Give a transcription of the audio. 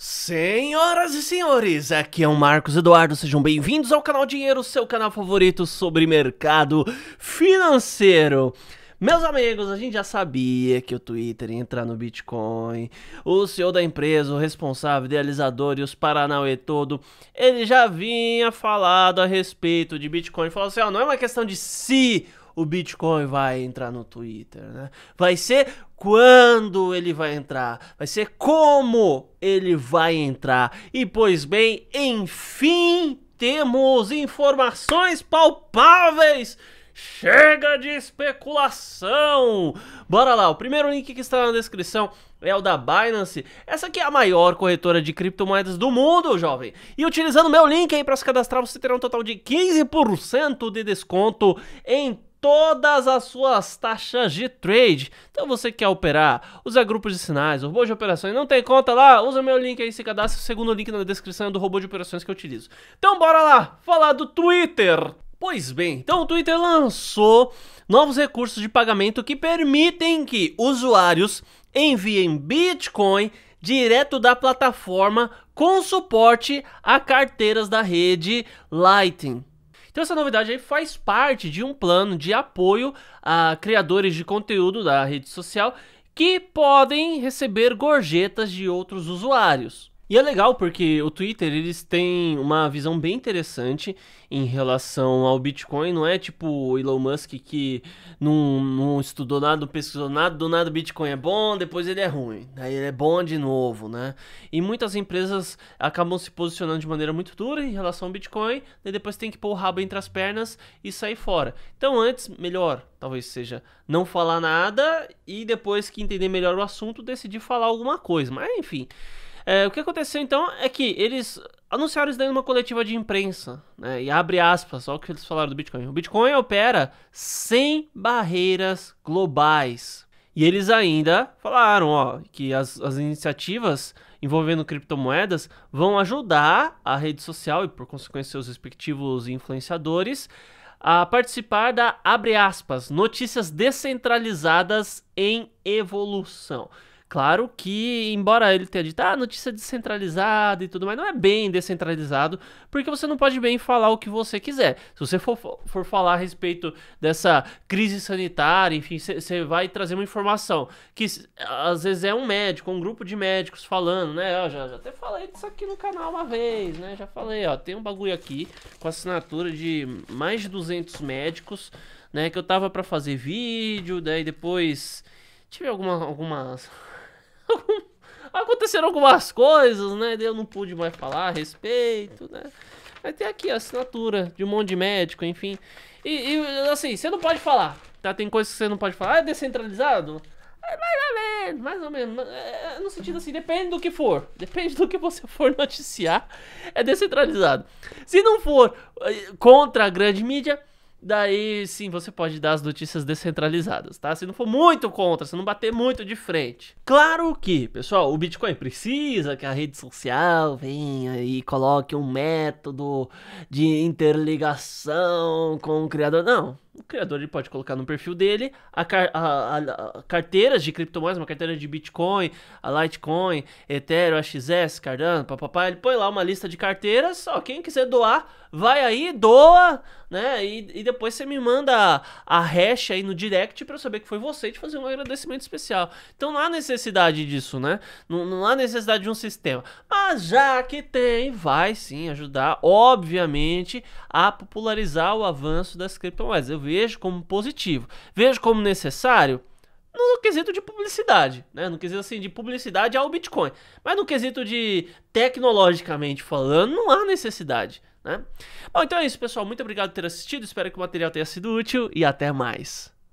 Senhoras e senhores, aqui é o Marcos Eduardo, sejam bem-vindos ao canal Dinheiro, seu canal favorito sobre mercado financeiro. Meus amigos, a gente já sabia que o Twitter ia entrar no Bitcoin. O CEO da empresa, o responsável, idealizador e os Paranauê todo, ele já vinha falado a respeito de Bitcoin. Falou assim: ó, não é uma questão de se si o Bitcoin vai entrar no Twitter, né? Vai ser quando ele vai entrar, vai ser como ele vai entrar. E pois bem, enfim, temos informações palpáveis. Chega de especulação! Bora lá, o primeiro link que está na descrição é o da Binance. Essa aqui é a maior corretora de criptomoedas do mundo, jovem. E utilizando meu link aí para se cadastrar, você terá um total de 15% de desconto em todas as suas taxas de trade. Então você quer operar, usa grupos de sinais, robô de operações, não tem conta lá? Usa meu link aí, se cadastra, o segundo link na descrição é do robô de operações que eu utilizo. Então bora lá, falar do Twitter. Pois bem, então o Twitter lançou novos recursos de pagamento que permitem que usuários enviem Bitcoin direto da plataforma com suporte a carteiras da rede Lightning. Então essa novidade aí faz parte de um plano de apoio a criadores de conteúdo da rede social que podem receber gorjetas de outros usuários. E é legal porque o Twitter, eles têm uma visão bem interessante em relação ao Bitcoin, não é tipo o Elon Musk que não, não estudou nada, não pesquisou nada, do nada Bitcoin é bom, depois ele é ruim, aí ele é bom de novo, né? E muitas empresas acabam se posicionando de maneira muito dura em relação ao Bitcoin, e depois tem que pôr o rabo entre as pernas e sair fora. Então antes, melhor, talvez seja não falar nada e depois que entender melhor o assunto, decidir falar alguma coisa, mas enfim... É, o que aconteceu então é que eles anunciaram isso daí numa coletiva de imprensa, né? E abre aspas, olha o que eles falaram do Bitcoin. O Bitcoin opera sem barreiras globais. E eles ainda falaram ó, que as, as iniciativas envolvendo criptomoedas vão ajudar a rede social e, por consequência, seus respectivos influenciadores a participar da, abre aspas, notícias descentralizadas em evolução. Claro que, embora ele tenha dito, ah, notícia descentralizada e tudo mais, não é bem descentralizado, porque você não pode bem falar o que você quiser. Se você for, for falar a respeito dessa crise sanitária, enfim, você vai trazer uma informação que às vezes é um médico, um grupo de médicos falando, né? Eu ah, já, já até falei disso aqui no canal uma vez, né? Já falei, ó, tem um bagulho aqui com assinatura de mais de 200 médicos, né? Que eu tava para fazer vídeo, daí depois tive alguma, algumas aconteceram algumas coisas, né? Eu não pude mais falar a respeito, né? Aí tem aqui a assinatura de um monte de médico, enfim. E, e assim, você não pode falar, tá? Tem coisas que você não pode falar. Ah, é descentralizado? É mais ou menos, mais ou menos. É, é, no sentido assim, depende do que for. Depende do que você for noticiar, é descentralizado. Se não for eh, contra a grande mídia, Daí, sim, você pode dar as notícias descentralizadas, tá? Se não for muito contra, se não bater muito de frente. Claro que, pessoal, o Bitcoin precisa que a rede social venha e coloque um método de interligação com o criador. Não, o criador ele pode colocar no perfil dele a, a, a, carteiras de criptomoedas, uma carteira de Bitcoin, a Litecoin, Ethereum, AXS, Cardano, papapá. Ele põe lá uma lista de carteiras. Só quem quiser doar, vai aí, doa, né? E, e depois você me manda a, hash aí no direct para eu saber que foi você e te fazer um agradecimento especial. Então não há necessidade disso, né? Não, não há necessidade de um sistema. Mas já que tem, vai sim ajudar, obviamente, a popularizar o avanço das criptomoedas. Eu vejo como positivo, vejo como necessário no quesito de publicidade, né? No quesito assim de publicidade ao Bitcoin, mas no quesito de tecnologicamente falando, não há necessidade, né? Bom, então é isso, pessoal. Muito obrigado por ter assistido. Espero que o material tenha sido útil e até mais.